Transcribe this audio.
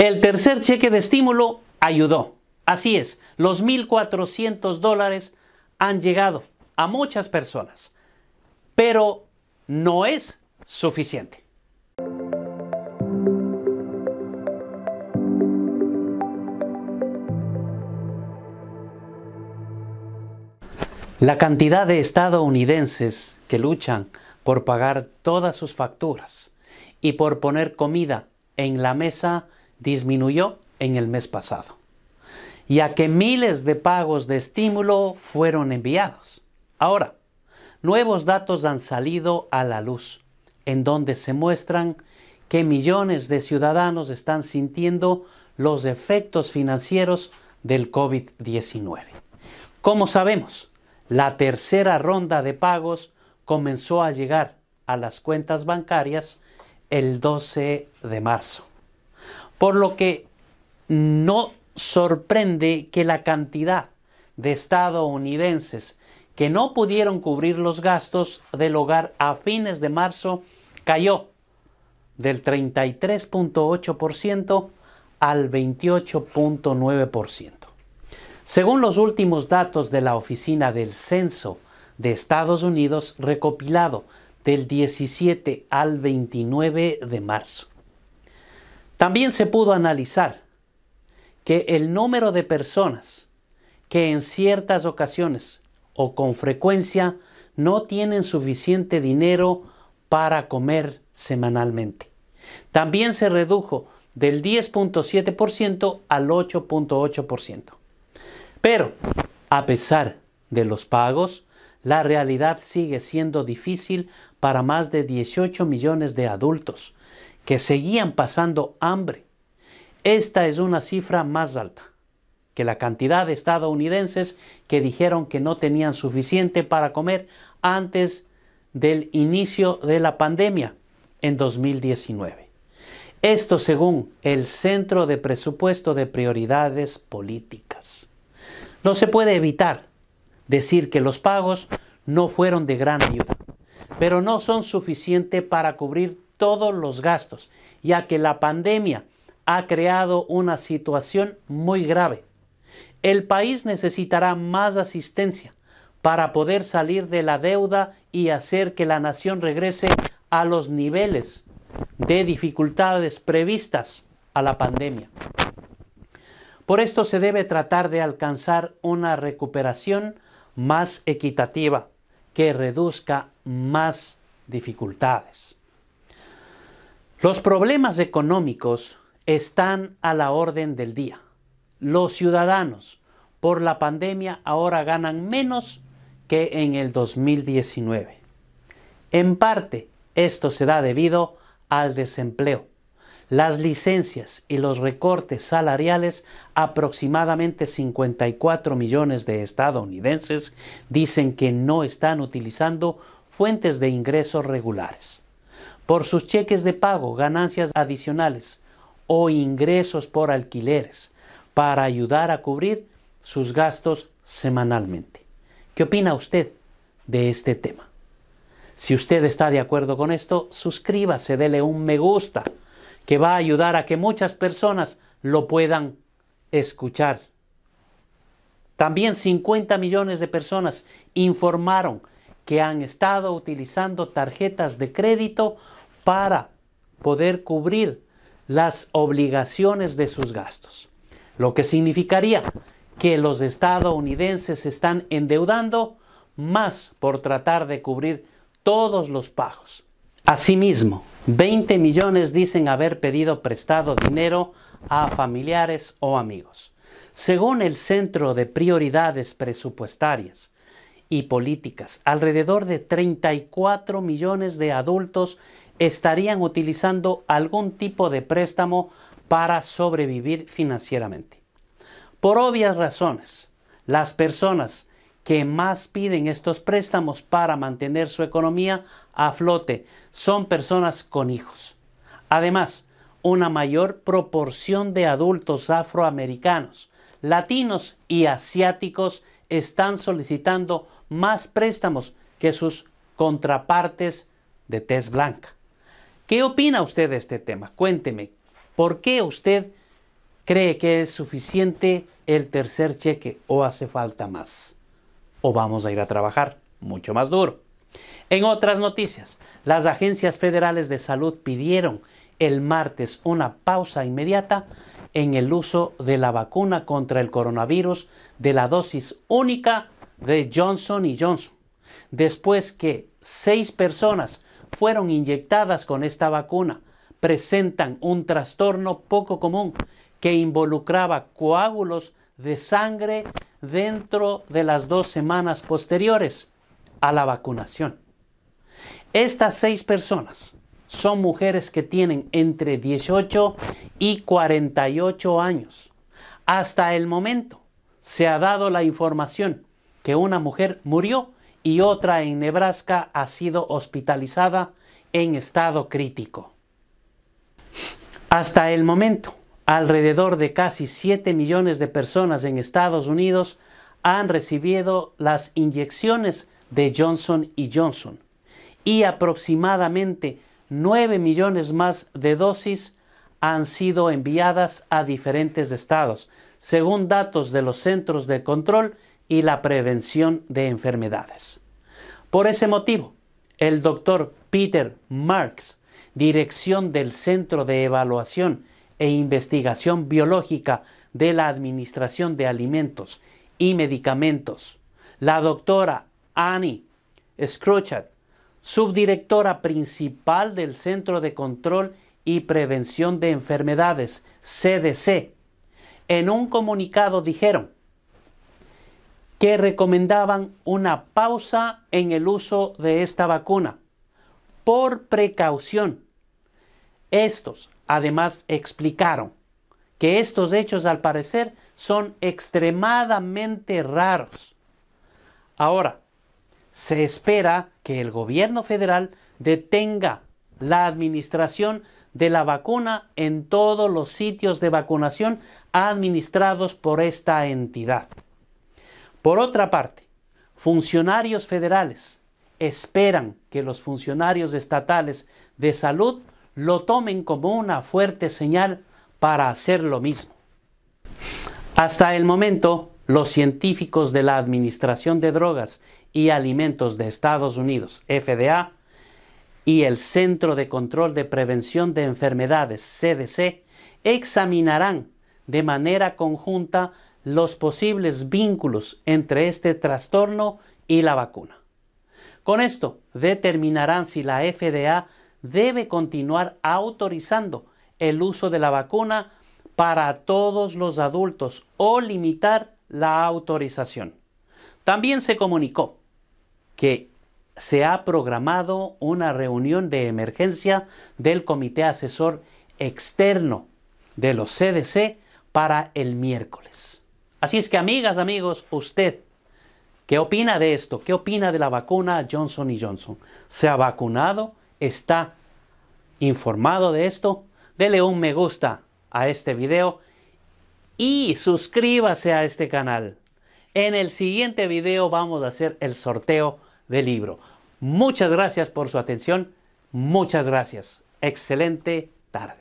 El tercer cheque de estímulo ayudó. Así es, los 1.400 dólares han llegado a muchas personas, pero no es suficiente. La cantidad de estadounidenses que luchan por pagar todas sus facturas y por poner comida en la mesa disminuyó en el mes pasado, ya que miles de pagos de estímulo fueron enviados. Ahora, nuevos datos han salido a la luz, en donde se muestran que millones de ciudadanos están sintiendo los efectos financieros del COVID-19. Como sabemos, la tercera ronda de pagos comenzó a llegar a las cuentas bancarias el 12 de marzo. Por lo que no sorprende que la cantidad de estadounidenses que no pudieron cubrir los gastos del hogar a fines de marzo cayó del 33.8% al 28.9%. Según los últimos datos de la Oficina del Censo de Estados Unidos recopilado del 17 al 29 de marzo. También se pudo analizar que el número de personas que en ciertas ocasiones o con frecuencia no tienen suficiente dinero para comer semanalmente. También se redujo del 10.7% al 8.8%. Pero, a pesar de los pagos, la realidad sigue siendo difícil para más de 18 millones de adultos que seguían pasando hambre. Esta es una cifra más alta que la cantidad de estadounidenses que dijeron que no tenían suficiente para comer antes del inicio de la pandemia en 2019. Esto según el Centro de Presupuesto de Prioridades Políticas. No se puede evitar decir que los pagos no fueron de gran ayuda, pero no son suficientes para cubrir todos los gastos, ya que la pandemia ha creado una situación muy grave. El país necesitará más asistencia para poder salir de la deuda y hacer que la nación regrese a los niveles de dificultades previstas a la pandemia. Por esto se debe tratar de alcanzar una recuperación más equitativa que reduzca más dificultades. Los problemas económicos están a la orden del día. Los ciudadanos por la pandemia ahora ganan menos que en el 2019. En parte, esto se da debido al desempleo. Las licencias y los recortes salariales, aproximadamente 54 millones de estadounidenses, dicen que no están utilizando fuentes de ingresos regulares por sus cheques de pago, ganancias adicionales o ingresos por alquileres para ayudar a cubrir sus gastos semanalmente. ¿Qué opina usted de este tema? Si usted está de acuerdo con esto, suscríbase, dele un me gusta, que va a ayudar a que muchas personas lo puedan escuchar. También 50 millones de personas informaron que han estado utilizando tarjetas de crédito para poder cubrir las obligaciones de sus gastos, lo que significaría que los estadounidenses están endeudando más por tratar de cubrir todos los pagos. Asimismo, 20 millones dicen haber pedido prestado dinero a familiares o amigos. Según el Centro de Prioridades Presupuestarias y políticas. Alrededor de 34 millones de adultos estarían utilizando algún tipo de préstamo para sobrevivir financieramente. Por obvias razones, las personas que más piden estos préstamos para mantener su economía a flote son personas con hijos. Además, una mayor proporción de adultos afroamericanos, latinos y asiáticos están solicitando más préstamos que sus contrapartes de tez blanca. ¿Qué opina usted de este tema? Cuénteme, ¿por qué usted cree que es suficiente el tercer cheque o hace falta más? ¿O vamos a ir a trabajar mucho más duro? En otras noticias, las agencias federales de salud pidieron el martes una pausa inmediata en el uso de la vacuna contra el coronavirus de la dosis única de Johnson y Johnson, después que seis personas fueron inyectadas con esta vacuna, presentan un trastorno poco común que involucraba coágulos de sangre dentro de las dos semanas posteriores a la vacunación. Estas seis personas son mujeres que tienen entre 18 y 48 años. Hasta el momento se ha dado la información que una mujer murió y otra en Nebraska ha sido hospitalizada en estado crítico. Hasta el momento, alrededor de casi 7 millones de personas en Estados Unidos han recibido las inyecciones de Johnson y Johnson y aproximadamente 9 millones más de dosis han sido enviadas a diferentes estados, según datos de los Centros de Control y la prevención de enfermedades. Por ese motivo, el doctor Peter Marks, dirección del Centro de Evaluación e Investigación Biológica de la Administración de Alimentos y Medicamentos, la doctora Annie Scrooge, subdirectora principal del Centro de Control y Prevención de Enfermedades, CDC, en un comunicado dijeron, que recomendaban una pausa en el uso de esta vacuna por precaución. Estos además explicaron que estos hechos al parecer son extremadamente raros. Ahora, se espera que el gobierno federal detenga la administración de la vacuna en todos los sitios de vacunación administrados por esta entidad. Por otra parte, funcionarios federales esperan que los funcionarios estatales de salud lo tomen como una fuerte señal para hacer lo mismo. Hasta el momento, los científicos de la Administración de Drogas y Alimentos de Estados Unidos, FDA, y el Centro de Control de Prevención de Enfermedades, CDC, examinarán de manera conjunta los posibles vínculos entre este trastorno y la vacuna. Con esto determinarán si la FDA debe continuar autorizando el uso de la vacuna para todos los adultos o limitar la autorización. También se comunicó que se ha programado una reunión de emergencia del Comité Asesor Externo de los CDC para el miércoles. Así es que amigas, amigos, usted, ¿qué opina de esto? ¿Qué opina de la vacuna Johnson y Johnson? ¿Se ha vacunado? ¿Está informado de esto? Dele un me gusta a este video y suscríbase a este canal. En el siguiente video vamos a hacer el sorteo del libro. Muchas gracias por su atención. Muchas gracias. Excelente tarde.